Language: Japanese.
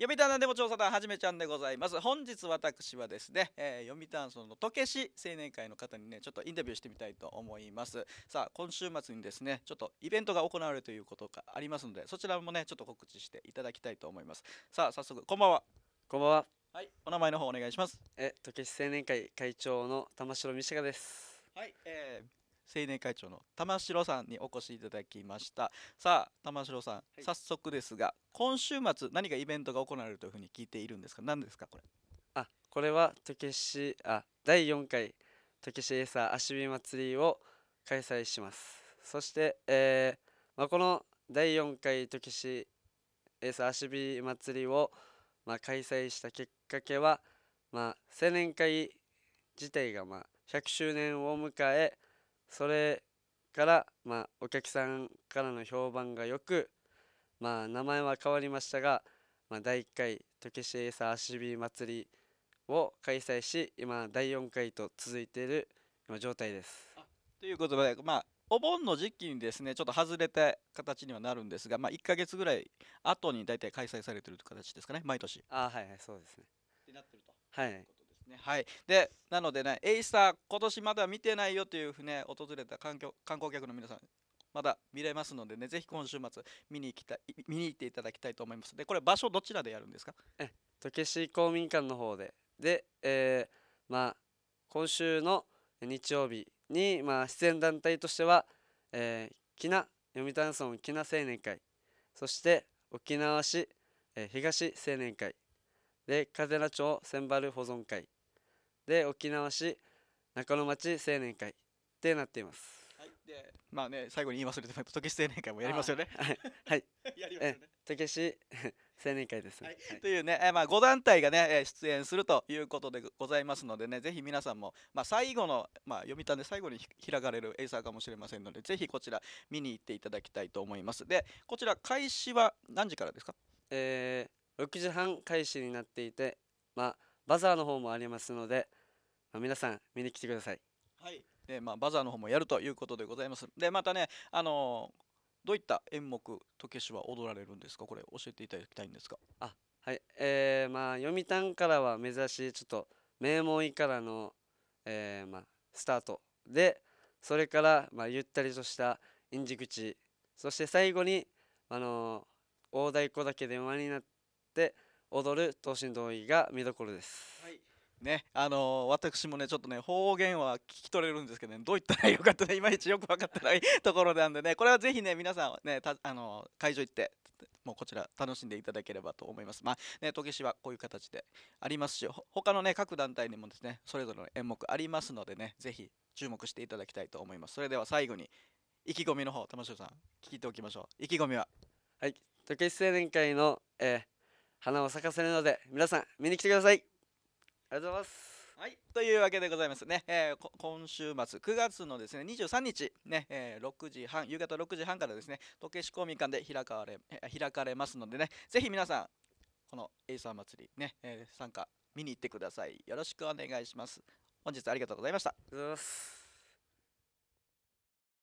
読谷でも調査団はじめちゃんでございます本日私はですね、えー、読谷村のとけし青年会の方にねちょっとインタビューしてみたいと思いますさあ今週末にですねちょっとイベントが行われるということがありますのでそちらもねちょっと告知していただきたいと思いますさあ早速こんばんはこんばんははいお名前の方お願いしますえとけし青年会会長の玉城美香ですはい、えー青年会長の玉城さんにお越しいただきましたさあ玉城さん、はい、早速ですが今週末何かイベントが行われるというふうに聞いているんですが何ですかこれあこれは時しあ第4回時けしエーサー足火祭りを開催しますそして、えーまあ、この第4回時けしエース足火祭りを、まあ、開催したきっかけは、まあ、青年会自体がまあ100周年を迎えそれから、まあ、お客さんからの評判がよく、まあ、名前は変わりましたが、まあ、第1回「とけしエイサー足火祭り」を開催し今第4回と続いている今状態です。ということで、まあ、お盆の時期にですねちょっと外れた形にはなるんですが、まあ、1か月ぐらい後に大体開催されてるという形ですかね毎年。あはいはいそうですね。ってなってると。はい。ねはいでなのでねエイサー今年まだ見てないよというね訪れた環境観光客の皆さんまだ見れますのでねぜひ今週末見に行きたい見に行っていただきたいと思いますでこれ場所どちらでやるんですかえ時計市公民館の方でで、えー、まあ今週の日曜日に、まあ、出演団体としては、えー、木名読谷村木名青年会そして沖縄市、えー、東青年会で風手町センバル保存会で沖縄市中野町青年会ってなっています。はい、でまあね最後に言い忘れて時市青年会もやりますよね。はい、はい、やりますよね。時市 青年会ですね、はいというね、えー、まあ、5団体がね、えー、出演するということでございますのでねぜひ皆さんも、まあ、最後の、まあ、読谷で最後に開かれるエイサーかもしれませんのでぜひこちら見に行っていただきたいと思いますでこちら開始は何時からですかえー、6時半開始になっていてまあバザーの方もありますので、まあ、皆さん見に来てください。はいでまあ、バザーの方もやるということでございます。でまたね、あのー、どういった演目とけしは踊られるんですかこれ教えていただきたいんですか。あはいえー、まあ読谷からは目指しちょっと名門医からの、えー、まあ、スタートでそれから、まあ、ゆったりとした印字口そして最後に、あのー、大太鼓だけで馬になって。踊る等身同意が見どころです。はいね、あのー、私もねちょっとね方言は聞き取れるんですけどねどう言ったらよかったね いまいちよく分かってないところなんでねこれはぜひね皆さんねあのー、会場行ってもうこちら楽しんでいただければと思います。まあね、時市はこういう形でありますし他のね各団体にもですねそれぞれの演目ありますのでねぜひ注目していただきたいと思います。それでは最後に意気込みの方玉城さん聞いておきましょう。意気込みははい時市青年会の、えー花を咲かせるので皆さん見に来てくださいありがとうございますはい、というわけでございますね、えー、今週末9月のですね23日ね、えー、6時半夕方6時半からですね時計仕込み館で開かれ、開かれますのでねぜひ皆さんこのエイサー祭りね、え参加見に行ってくださいよろしくお願いします本日ありがとうございましたありがとうございます